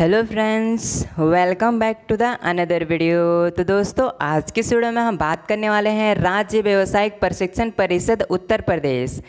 hello friends welcome back to the another video तो दोस्तों आज के वीडियो में हम बात करने वाले हैं राज्य व्यावसायिक प्रशिक्षण परिषद Uttar Pradesh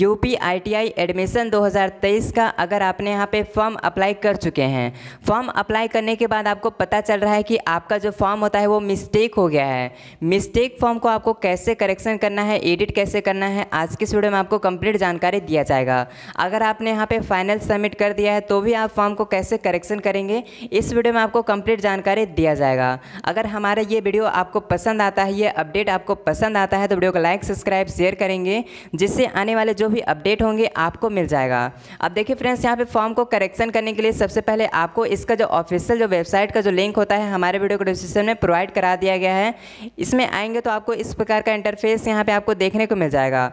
UP ITI admission 2023 का अगर आपने यहाँ पे फॉर्म अप्लाई कर चुके हैं फॉर्म अप्लाई करने के बाद आपको पता चल रहा है कि आपका जो फॉर्म होता है वो मिस्टेक हो गया है मिस्टेक फॉर्म को आपको कैसे करेक्शन करना है एडिट कैसे करना है आज के वीडियो में आपको कंप्लीट जानकारी दिया जाएगा अगर आपने यहाँ पर फाइनल सबमिट कर दिया है तो भी आप फॉर्म को कैसे करेक्शन करें करेंगे इस वीडियो में आपको कंप्लीट जानकारी दिया जाएगा अगर हमारा ये वीडियो आपको पसंद आता है ये अपडेट आपको पसंद आता है तो वीडियो को लाइक सब्सक्राइब शेयर करेंगे जिससे आने वाले जो भी अपडेट होंगे आपको मिल जाएगा अब देखिए फ्रेंड्स यहाँ पर फॉर्म को करेक्शन करने के लिए सबसे पहले आपको इसका जो ऑफिशियल जो वेबसाइट का जो लिंक होता है हमारे वीडियो को डिस्क्रिप्शन में प्रोवाइड करा दिया गया है इसमें आएंगे तो आपको इस प्रकार का इंटरफेस यहाँ पर आपको देखने को मिल जाएगा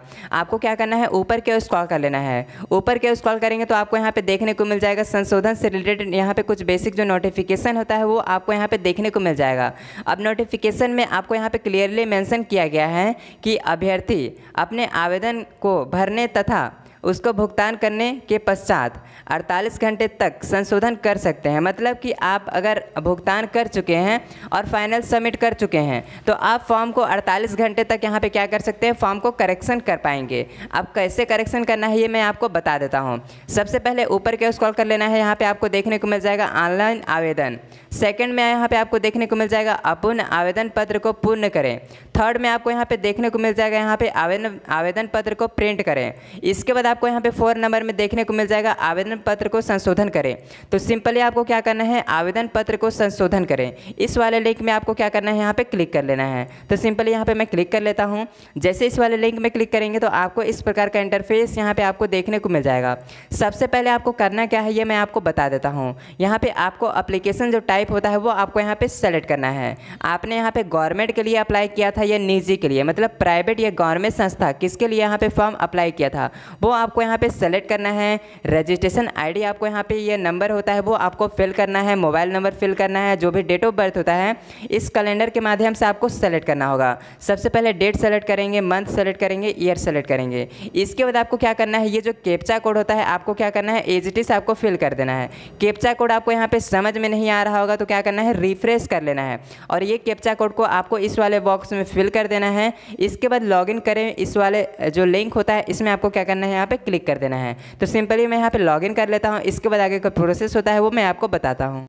आपको क्या करना है ऊपर क्या स्क्रॉल कर लेना है ऊपर क्या स्क्रॉल करेंगे तो आपको यहाँ पे देखने को मिल जाएगा संशोधन से रिलेटेड यहाँ पे कुछ बेसिक जो नोटिफिकेशन होता है वो आपको यहाँ पे देखने को मिल जाएगा अब नोटिफिकेशन में आपको यहाँ पे क्लियरली मेंशन किया गया है कि अभ्यर्थी अपने आवेदन को भरने तथा उसको भुगतान करने के पश्चात 48 घंटे तक संशोधन कर सकते हैं मतलब कि आप अगर भुगतान कर चुके हैं और फाइनल सबमिट कर चुके हैं तो आप फॉर्म को 48 घंटे तक यहाँ पे क्या कर सकते हैं फॉर्म को करेक्शन कर पाएंगे अब कैसे करेक्शन करना है ये मैं आपको बता देता हूँ सबसे पहले ऊपर के स्कॉल कर लेना है यहाँ पर आपको देखने को मिल जाएगा ऑनलाइन आवेदन सेकेंड में यहाँ पर आपको देखने को मिल जाएगा अपूर्ण आवेदन पत्र को पूर्ण करें थर्ड में आपको यहाँ पर देखने को मिल जाएगा यहाँ पर आवेदन आवेदन पत्र को प्रिंट करें इसके बाद आपको यहाँ पे फोर नंबर में देखने को मिल जाएगा आवेदन पत्र को संशोधन करें तो सिंपली आपको क्या करना है आवेदन पत्र को संशोधन करें इस वाले लिंक में आपको क्या करना है यहाँ पे क्लिक कर लेना है तो सिंपली यहाँ पे मैं क्लिक कर लेता हूँ जैसे इस वाले लिंक में क्लिक करेंगे तो आपको इस प्रकार का इंटरफेस यहाँ पर आपको देखने को मिल जाएगा सबसे पहले आपको करना क्या है ये मैं आपको बता देता हूँ यहाँ पर आपको अप्लीकेशन जो टाइप होता है वो आपको यहाँ पर सेलेक्ट करना है आपने यहाँ पर गवर्नमेंट के लिए अप्लाई किया था या निजी के लिए मतलब प्राइवेट या गवर्नमेंट संस्था किसके लिए यहाँ पर फॉर्म अप्लाई किया था वो आपको यहाँ पे सेलेक्ट करना है रजिस्ट्रेशन आईडी आपको यहाँ पे ये नंबर होता है वो आपको फिल करना है मोबाइल नंबर फिल करना है जो भी डेट ऑफ बर्थ होता है इस कैलेंडर के माध्यम से आपको सेलेक्ट करना होगा सबसे पहले डेट सेलेक्ट करेंगे मंथ सेलेक्ट करेंगे ईयर सेलेक्ट करेंगे इसके बाद आपको क्या करना है ये जो केप्चा कोड होता है आपको क्या करना है एज इट इज आपको फिल कर देना है केप्चा कोड आपको यहाँ पे समझ में नहीं आ रहा होगा तो क्या करना है रिफ्रेश कर लेना है और ये केप्चा कोड को आपको इस वाले बॉक्स में फिल कर देना है इसके बाद लॉग करें इस वाले जो लिंक होता है इसमें आपको क्या करना है यहाँ पर क्लिक कर देना है तो सिंपली मैं यहाँ पर लॉग कर लेता हूँ इसके बाद आगे का प्रोसेस होता है वो मैं आपको बताता हूँ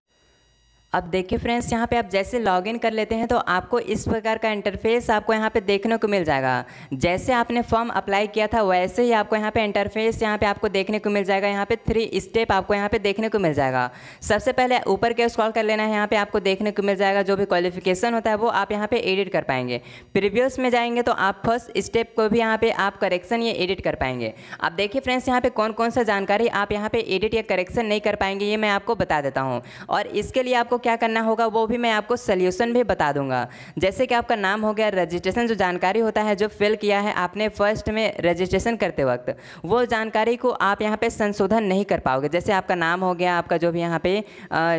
अब देखिए फ्रेंड्स यहाँ पे आप जैसे लॉगिन कर लेते हैं तो आपको इस प्रकार का इंटरफेस आपको यहाँ पे देखने को मिल जाएगा जैसे आपने फॉर्म अप्लाई किया था वैसे ही आपको यहाँ पे इंटरफेस यहाँ पे आपको देखने को मिल जाएगा यहाँ पे थ्री स्टेप आपको यहाँ पे देखने को मिल जाएगा सबसे पहले ऊपर के स्क्रॉल कर लेना है यहाँ पर आपको देखने को मिल जाएगा जो भी क्वालिफिकेशन होता है वो आप यहाँ पर एडिट कर पाएंगे प्रीवियस में जाएंगे तो आप फर्स्ट स्टेप को भी यहाँ पर आप करेक्शन या एडिट कर पाएंगे अब देखिए फ्रेंड्स यहाँ पर कौन कौन सा जानकारी आप यहाँ पर एडिट या करेक्शन नहीं कर पाएंगे ये मैं आपको बता देता हूँ और इसके लिए आपको क्या करना होगा वो भी मैं आपको सल्यूशन भी बता दूंगा जैसे कि आपका नाम हो गया रजिस्ट्रेशन जो जानकारी होता है जो फिल किया है आपने फर्स्ट में रजिस्ट्रेशन करते वक्त वो जानकारी को आप यहाँ पर संशोधन नहीं कर पाओगे जैसे आपका नाम हो गया आपका जो भी यहाँ पे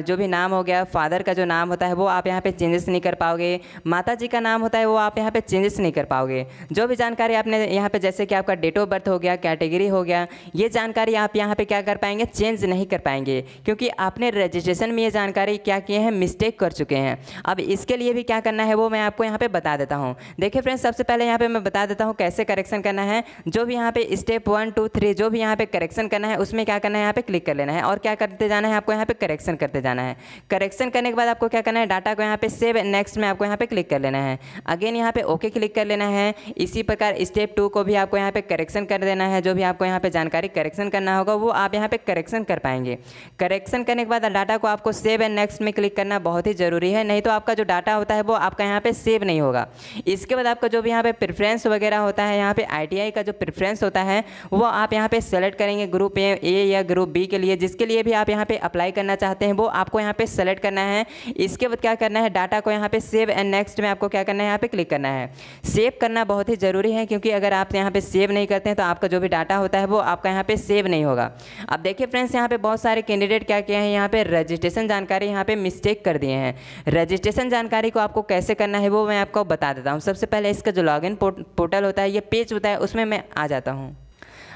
जो भी नाम हो गया फादर का जो नाम होता है वो आप यहाँ पर चेंजेस नहीं कर पाओगे माता जी का नाम होता है वो आप यहाँ पर चेंजेस नहीं कर पाओगे जो भी जानकारी आपने यहाँ पर जैसे कि आपका डेट ऑफ बर्थ हो गया कैटेगरी हो गया ये जानकारी आप यहाँ पर क्या कर पाएंगे चेंज नहीं कर पाएंगे क्योंकि आपने रजिस्ट्रेशन में ये जानकारी क्या किया किए हैं मिस्टेक कर चुके हैं अब इसके लिए भी क्या करना है वो मैं आपको यहाँ पे बता देता हूँ देखिए फ्रेंड्स सबसे पहले यहाँ पे मैं बता देता हूँ कैसे करेक्शन करना है जो भी यहाँ पे स्टेप वन टू थ्री जो भी यहाँ पे करेक्शन करना है उसमें क्या करना है यहाँ पे क्लिक कर लेना है और क्या करते जाना है आपको यहाँ पे करेक्शन करते जाना है करेक्शन करने के बाद आपको क्या करना है डाटा को यहाँ पे सेव नेक्स्ट में आपको यहाँ पे क्लिक कर लेना है अगेन यहाँ पे ओके क्लिक कर लेना है इसी प्रकार स्टेप टू को भी आपको यहाँ पे करेक्शन कर देना है जो भी आपको यहाँ पे जानकारी करेक्शन करना होगा वो आप यहाँ पे करेक्शन कर पाएंगे करेक्शन करने के बाद डाटा को आपको सेव एंड नेक्स्ट में क्लिक करना बहुत ही ज़रूरी है नहीं तो आपका जो डाटा होता है वो आपका यहाँ पर सेव नहीं होगा इसके बाद आपका जो भी यहाँ पर प्रेफरेंस वगैरह होता है यहाँ पर आई का जो प्रेफरेंस होता है वो आप यहाँ पर सेलेक्ट करेंगे ग्रुप ए या ग्रुप बी के लिए जिसके लिए भी आप यहाँ पर अप्लाई करना चाहते हैं वो आपको यहाँ पर सेलेक्ट करना है इसके बाद क्या करना है डाटा को यहाँ पर सेव एंड नेक्स्ट में आपको क्या करना है यहाँ पर क्लिक करना है सेव करना बहुत ही ज़रूरी है क्योंकि अगर आप यहाँ पर सेव नहीं करते हैं तो आपका जो भी डाटा होता है वो आपका यहाँ पर सेव नहीं होगा अब देखिए फ्रेंड्स यहाँ पर बहुत सारे कैंडिडेट क्या किए हैं यहाँ पर रजिस्ट्रेशन जानकारी यहाँ पर मिस्टेक कर दिए हैं रजिस्ट्रेशन जानकारी को आपको कैसे करना है वो मैं आपको बता देता हूँ सबसे पहले इसका जो लॉगिन पोर्टल होता है ये पेज होता है उसमें मैं आ जाता हूँ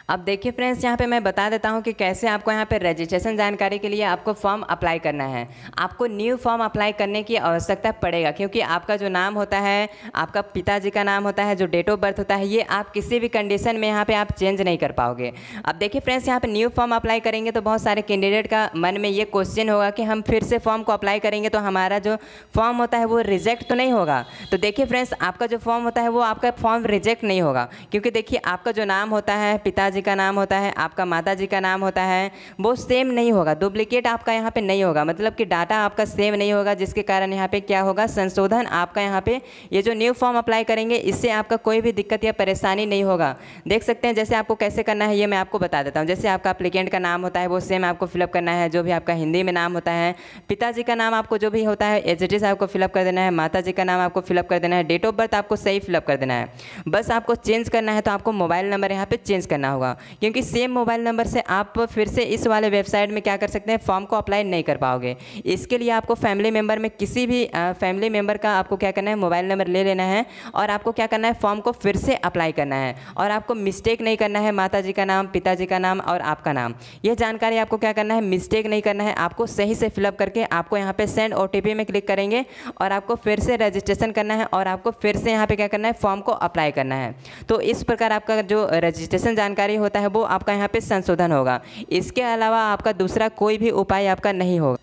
अब देखिए फ्रेंड्स यहाँ पे मैं बता देता हूँ कि कैसे आपको यहाँ पे रजिस्ट्रेशन जानकारी के लिए आपको फॉर्म अप्लाई करना है आपको न्यू फॉर्म अप्लाई करने की आवश्यकता पड़ेगा क्योंकि आपका जो नाम होता है आपका पिताजी का नाम होता है जो डेट ऑफ बर्थ होता है ये आप किसी भी कंडीशन में यहाँ पर आप चेंज नहीं कर पाओगे अब देखिए फ्रेंड्स यहाँ पर न्यू फॉर्म अप्लाई करेंगे तो बहुत सारे कैंडिडेट का मन में ये क्वेश्चन होगा कि हम फिर से फॉर्म को अप्लाई करेंगे तो हमारा जो फॉर्म होता है वो रिजेक्ट तो नहीं होगा तो देखिए फ्रेंड्स आपका जो फॉर्म होता है वो आपका फॉर्म रिजेक्ट नहीं होगा क्योंकि देखिए आपका जो नाम होता है पिता जी का नाम होता है आपका माता जी का नाम होता है वो सेम नहीं होगा डुप्लीकेट आपका यहाँ पे नहीं होगा मतलब कि डाटा आपका सेम नहीं होगा जिसके कारण यहाँ पे क्या होगा संशोधन आपका यहाँ पे ये जो न्यू फॉर्म अप्लाई करेंगे इससे आपका कोई भी दिक्कत या परेशानी नहीं होगा देख सकते हैं जैसे आपको कैसे करना है ये मैं आपको बता देता हूँ जैसे आपका अप्लीकेंट का नाम होता है वो सेम आपको फिलअप करना है जो भी आपका हिंदी में नाम होता है पिताजी का नाम आपको जो भी होता है एच आपको फिलअप कर देना है माता जी का नाम आपको फिलअप कर देना है डेट ऑफ बर्थ आपको सही फिलअप कर देना है बस आपको चेंज करना है तो आपको मोबाइल नंबर यहाँ पर चेंज करना होगा होगा क्योंकि सेम मोबाइल नंबर से आप फिर से इस वाले वेबसाइट में क्या कर सकते हैं फॉर्म को अप्लाई नहीं कर पाओगे इसके लिए आपको फैमिली मेम्बर में किसी भी फैमिली मेम्बर का आपको क्या करना है मोबाइल नंबर ले लेना है और आपको क्या करना है फॉर्म को फिर से अप्लाई करना है और आपको मिस्टेक नहीं करना है माता जी का नाम पिताजी का नाम और आपका नाम यह जानकारी आपको क्या करना है मिस्टेक नहीं करना है आपको सही से फिलअप करके आपको यहाँ पे सेंड ओ में क्लिक करेंगे और आपको फिर से रजिस्ट्रेशन करना है और आपको फिर से यहाँ पे क्या करना है फॉर्म को अप्लाई करना है तो इस प्रकार आपका जो रजिस्ट्रेशन जानकारी कार्य होता है वो आपका यहाँ पे संशोधन होगा इसके अलावा आपका दूसरा कोई भी उपाय आपका नहीं होगा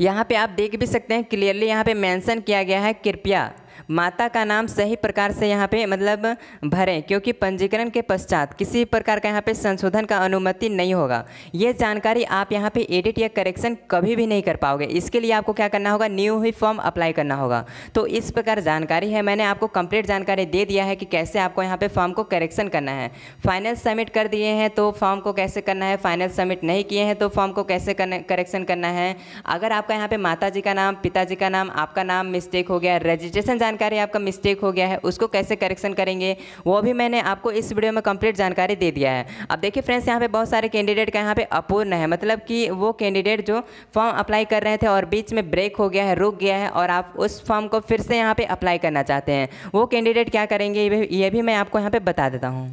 यहाँ पे आप देख भी सकते हैं क्लियरली यहाँ पे मेंशन किया गया है कृपया माता का नाम सही प्रकार से यहाँ पे मतलब भरें क्योंकि पंजीकरण के पश्चात किसी प्रकार का यहाँ पे संशोधन का अनुमति नहीं होगा ये जानकारी आप यहाँ पे एडिट या करेक्शन कभी भी नहीं कर पाओगे इसके लिए आपको क्या करना होगा न्यू ही फॉर्म अप्लाई करना होगा तो इस प्रकार जानकारी है मैंने आपको कंप्लीट जानकारी दे दिया है कि कैसे आपको यहाँ पे फॉर्म को करेक्शन करना है फाइनल सबमिट कर दिए हैं तो फॉर्म को कैसे करना है फाइनल सबमिट नहीं किए हैं तो फॉर्म को कैसे करेक्शन करना है अगर आपका यहाँ पे माता जी का नाम पिताजी का नाम आपका नाम मिस्टेक हो गया रजिस्ट्रेशन जानकारी आपका मिस्टेक हो गया है उसको कैसे करेक्शन करेंगे वो भी मैंने आपको इस वीडियो में कंप्लीट जानकारी दे दिया है अब देखिए फ्रेंड्स यहाँ पे बहुत सारे कैंडिडेट का यहाँ पे अपूर्ण है मतलब कि वो कैंडिडेट जो फॉर्म अप्लाई कर रहे थे और बीच में ब्रेक हो गया है रुक गया है और आप उस फॉर्म को फिर से यहाँ पर अप्लाई करना चाहते हैं वो कैंडिडेट क्या करेंगे ये भी मैं आपको यहाँ पर बता देता हूँ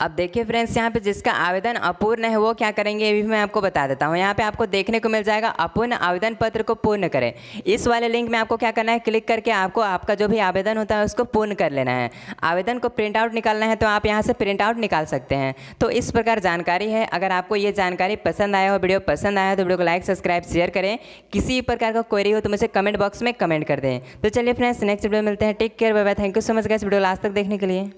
अब देखिए फ्रेंड्स यहाँ पे जिसका आवेदन अपूर्ण है वो क्या करेंगे ये भी मैं आपको बता देता हूँ यहाँ पे आपको देखने को मिल जाएगा अपूर्ण आवेदन पत्र को पूर्ण करें इस वाले लिंक में आपको क्या करना है क्लिक करके आपको आपका जो भी आवेदन होता है उसको पूर्ण कर लेना है आवेदन को प्रिंट आउट निकालना है तो आप यहाँ से प्रिंट आउट निकाल सकते हैं तो इस प्रकार जानकारी है अगर आपको ये जानकारी पसंद आया हो वीडियो पसंद आया हो तो वीडियो को लाइक सब्सक्राइब शेयर करें किसी भी प्रकार का क्वेरी हो तो मुझे कमेंट बॉक्स में कमेंट कर दें तो चलिए फ्रेंड्स नेक्स्ट वीडियो मिलते हैं take care bye bye thank you so much guys video last तक देखने के लिए